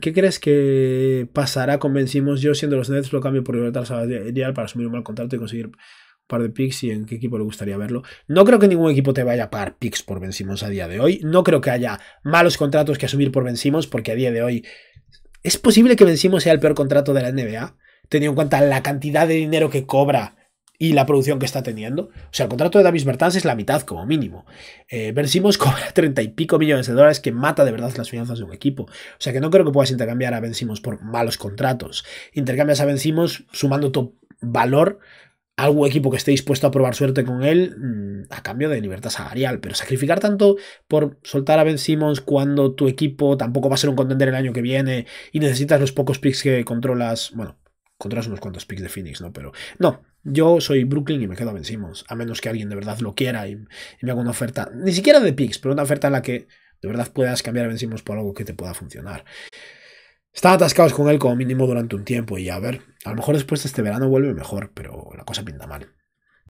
¿Qué crees que pasará con Vencimos? Yo, siendo los Nets, lo cambio por libertad salarial eh, para asumir un mal contrato y conseguir un par de picks y en qué equipo le gustaría verlo. No creo que ningún equipo te vaya a pagar picks por Vencimos a día de hoy. No creo que haya malos contratos que asumir por Vencimos porque a día de hoy es posible que Vencimos sea el peor contrato de la NBA, teniendo en cuenta la cantidad de dinero que cobra y la producción que está teniendo. O sea, el contrato de Davis Bertans es la mitad como mínimo. Eh, ben Simmons cobra treinta y pico millones de dólares que mata de verdad las finanzas de un equipo. O sea, que no creo que puedas intercambiar a Ben Simmons por malos contratos. Intercambias a Ben Simmons sumando tu valor a un equipo que esté dispuesto a probar suerte con él mm, a cambio de libertad salarial. Pero sacrificar tanto por soltar a Ben Simmons cuando tu equipo tampoco va a ser un contender el año que viene y necesitas los pocos picks que controlas, bueno, controlas unos cuantos picks de Phoenix, ¿no? Pero no, yo soy Brooklyn y me quedo a Ben a menos que alguien de verdad lo quiera y, me haga una oferta, ni siquiera de picks, pero una oferta en la que de verdad puedas cambiar a Ben por algo que te pueda funcionar. Están atascados con él como mínimo durante un tiempo y a ver, a lo mejor después de este verano vuelve mejor, pero la cosa pinta mal.